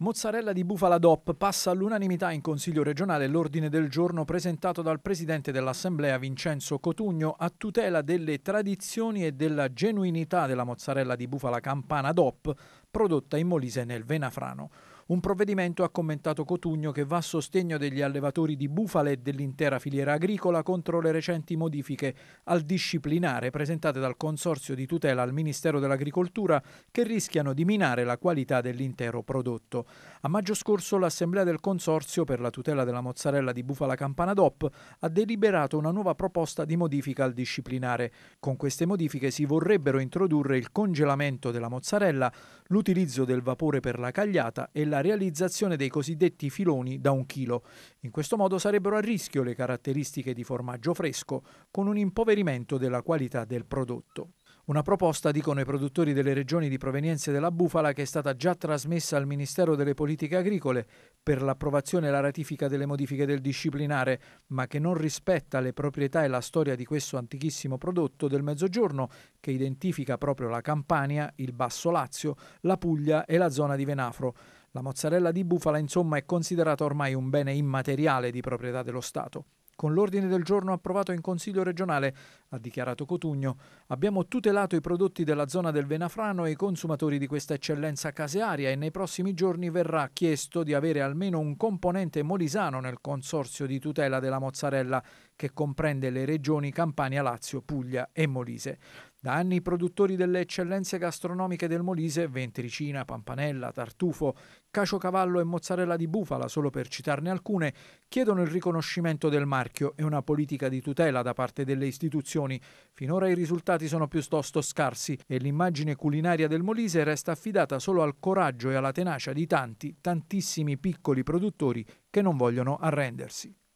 Mozzarella di bufala DOP passa all'unanimità in Consiglio regionale l'ordine del giorno presentato dal Presidente dell'Assemblea Vincenzo Cotugno a tutela delle tradizioni e della genuinità della mozzarella di bufala campana DOP prodotta in Molise nel Venafrano. Un provvedimento, ha commentato Cotugno, che va a sostegno degli allevatori di bufale e dell'intera filiera agricola contro le recenti modifiche al disciplinare presentate dal Consorzio di tutela al Ministero dell'Agricoltura che rischiano di minare la qualità dell'intero prodotto. A maggio scorso l'Assemblea del Consorzio per la tutela della mozzarella di bufala campana DOP ha deliberato una nuova proposta di modifica al disciplinare. Con queste modifiche si vorrebbero introdurre il congelamento della mozzarella, l'utilizzo del vapore per la cagliata e la la realizzazione dei cosiddetti filoni da un chilo. In questo modo sarebbero a rischio le caratteristiche di formaggio fresco, con un impoverimento della qualità del prodotto. Una proposta, dicono i produttori delle regioni di provenienza della bufala, che è stata già trasmessa al Ministero delle Politiche Agricole per l'approvazione e la ratifica delle modifiche del disciplinare, ma che non rispetta le proprietà e la storia di questo antichissimo prodotto del Mezzogiorno, che identifica proprio la Campania, il Basso Lazio, la Puglia e la zona di Venafro. La mozzarella di bufala, insomma, è considerata ormai un bene immateriale di proprietà dello Stato. Con l'ordine del giorno approvato in Consiglio regionale, ha dichiarato Cotugno, abbiamo tutelato i prodotti della zona del Venafrano e i consumatori di questa eccellenza casearia e nei prossimi giorni verrà chiesto di avere almeno un componente molisano nel consorzio di tutela della mozzarella che comprende le regioni Campania, Lazio, Puglia e Molise. Da anni i produttori delle eccellenze gastronomiche del Molise, ventricina, pampanella, tartufo, caciocavallo e mozzarella di bufala, solo per citarne alcune, chiedono il riconoscimento del marchio e una politica di tutela da parte delle istituzioni. Finora i risultati sono piuttosto scarsi e l'immagine culinaria del Molise resta affidata solo al coraggio e alla tenacia di tanti, tantissimi piccoli produttori che non vogliono arrendersi.